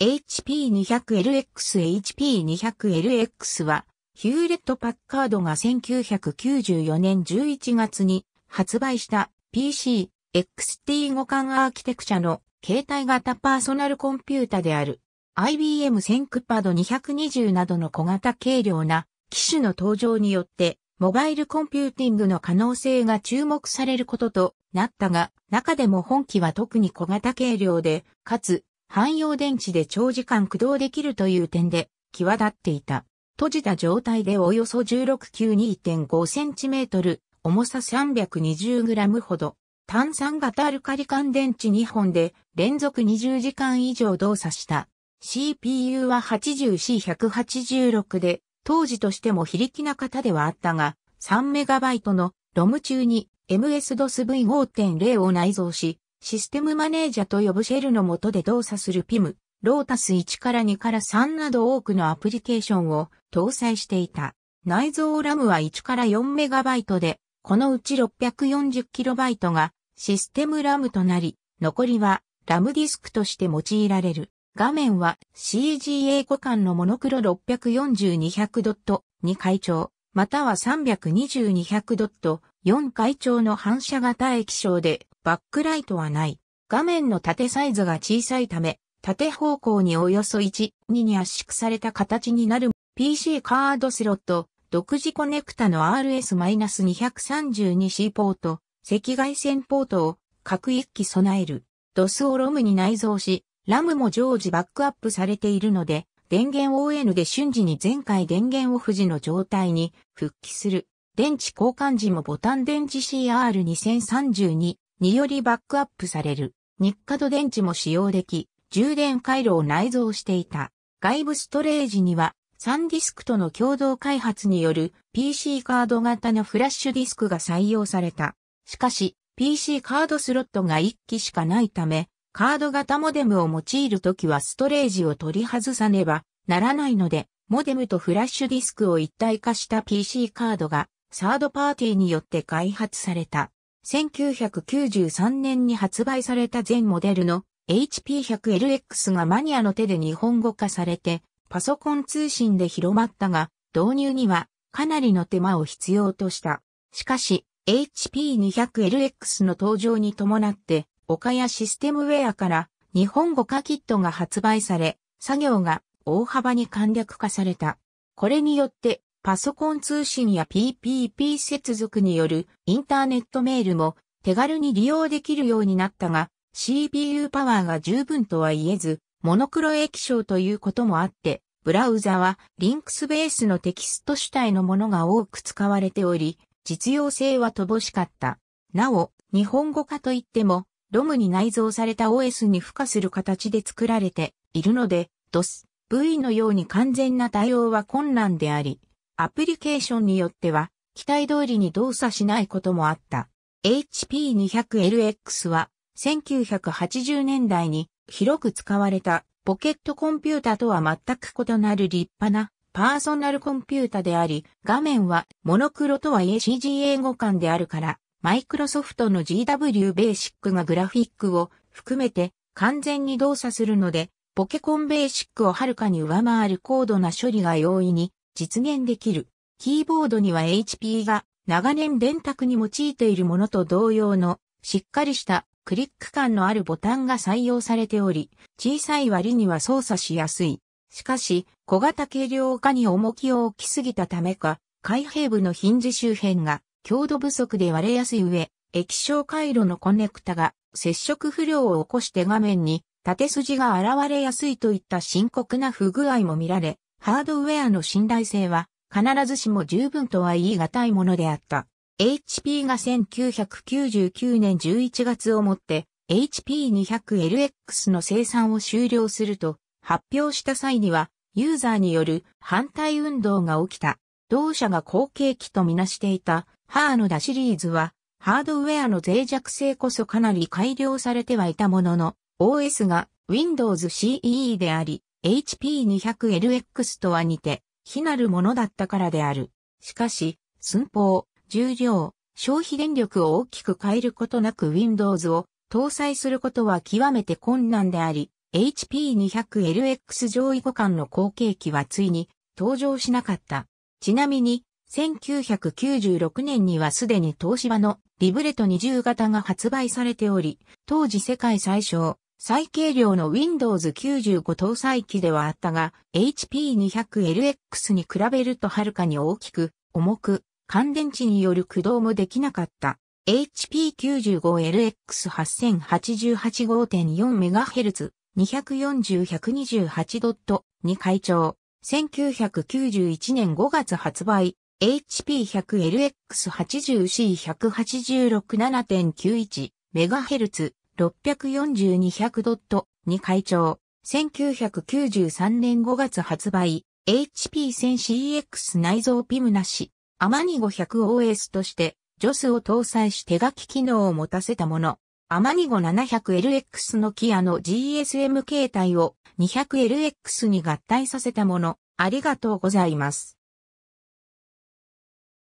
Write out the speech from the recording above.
HP200LX HP200LX は、ヒューレット・パッカードが1994年11月に発売した PC XT 互換アーキテクチャの携帯型パーソナルコンピュータである IBM センクパード220などの小型軽量な機種の登場によってモバイルコンピューティングの可能性が注目されることとなったが中でも本機は特に小型軽量でかつ汎用電池で長時間駆動できるという点で、際立っていた。閉じた状態でおよそ16球 2.5cm、重さ 320g ほど。炭酸型アルカリ乾電池2本で連続20時間以上動作した。CPU は 80C186 で、当時としても非力な方ではあったが、3MB の ROM 中に MS-DOS V5.0 を内蔵し、システムマネージャーと呼ぶシェルの下で動作する PIM、ロータス1から2から3など多くのアプリケーションを搭載していた。内蔵ラムは1から 4MB で、このうち 640KB がシステムラムとなり、残りはラムディスクとして用いられる。画面は CGA 互換のモノクロ640-200ドット2回調、または320-200ドット4回調の反射型液晶でバックライトはない。画面の縦サイズが小さいため、縦方向におよそ1、2に圧縮された形になる PC カードスロット、独自コネクタの RS-232C ポート、赤外線ポートを各1機備える。DOS を ROM に内蔵し、RAM も常時バックアップされているので、電源 ON で瞬時に前回電源オフ時の状態に復帰する。電池交換時もボタン電池 CR2032 によりバックアップされる日課と電池も使用でき、充電回路を内蔵していた。外部ストレージにはサンディスクとの共同開発による PC カード型のフラッシュディスクが採用された。しかし、PC カードスロットが1機しかないため、カード型モデムを用いるときはストレージを取り外さねばならないので、モデムとフラッシュディスクを一体化した PC カードがサードパーティーによって開発された。1993年に発売された全モデルの HP100LX がマニアの手で日本語化されて、パソコン通信で広まったが、導入にはかなりの手間を必要とした。しかし、HP200LX の登場に伴って、岡谷システムウェアから日本語化キットが発売され、作業が大幅に簡略化された。これによってパソコン通信や PPP 接続によるインターネットメールも手軽に利用できるようになったが、CPU パワーが十分とは言えず、モノクロ液晶ということもあって、ブラウザはリンクスベースのテキスト主体のものが多く使われており、実用性は乏しかった。なお、日本語化といっても、ロムに内蔵された OS に付加する形で作られているので、DOS、V のように完全な対応は困難であり、アプリケーションによっては、期待通りに動作しないこともあった。HP200LX は、1980年代に広く使われたポケットコンピュータとは全く異なる立派なパーソナルコンピュータであり、画面はモノクロとはいえ CGA 互換であるから、マイクロソフトの GW ベーシックがグラフィックを含めて完全に動作するので、ポケコンベーシックをはるかに上回る高度な処理が容易に実現できる。キーボードには HP が長年電卓に用いているものと同様のしっかりしたクリック感のあるボタンが採用されており、小さい割には操作しやすい。しかし、小型軽量化に重きを置きすぎたためか、開閉部のヒンジ周辺が強度不足で割れやすい上、液晶回路のコネクタが接触不良を起こして画面に縦筋が現れやすいといった深刻な不具合も見られ、ハードウェアの信頼性は必ずしも十分とは言い難いものであった。HP が1999年11月をもって HP200LX の生産を終了すると発表した際にはユーザーによる反対運動が起きた。同社が後継機とみなしていたハーノダシリーズはハードウェアの脆弱性こそかなり改良されてはいたものの OS が Windows CE であり HP200LX とは似て、非なるものだったからである。しかし、寸法、重量、消費電力を大きく変えることなく Windows を搭載することは極めて困難であり、HP200LX 上位互換の後継機はついに登場しなかった。ちなみに、1996年にはすでに東芝のリブレト20型が発売されており、当時世界最小、最軽量の Windows 95搭載機ではあったが、HP200LX に比べるとはるかに大きく、重く、乾電池による駆動もできなかった。HP95LX8088.5.4MHz、240-128ドットに会長。1991年5月発売。HP100LX80C186.7.91MHz、6 4 2 0 0に会長、1993年5月発売、HP 1 CX 内蔵ピムなし、アマニゴ 100OS として、ジョスを搭載し手書き機能を持たせたもの。アマニゴ 700LX のキアの GSM 形態を 200LX に合体させたもの。ありがとうございます。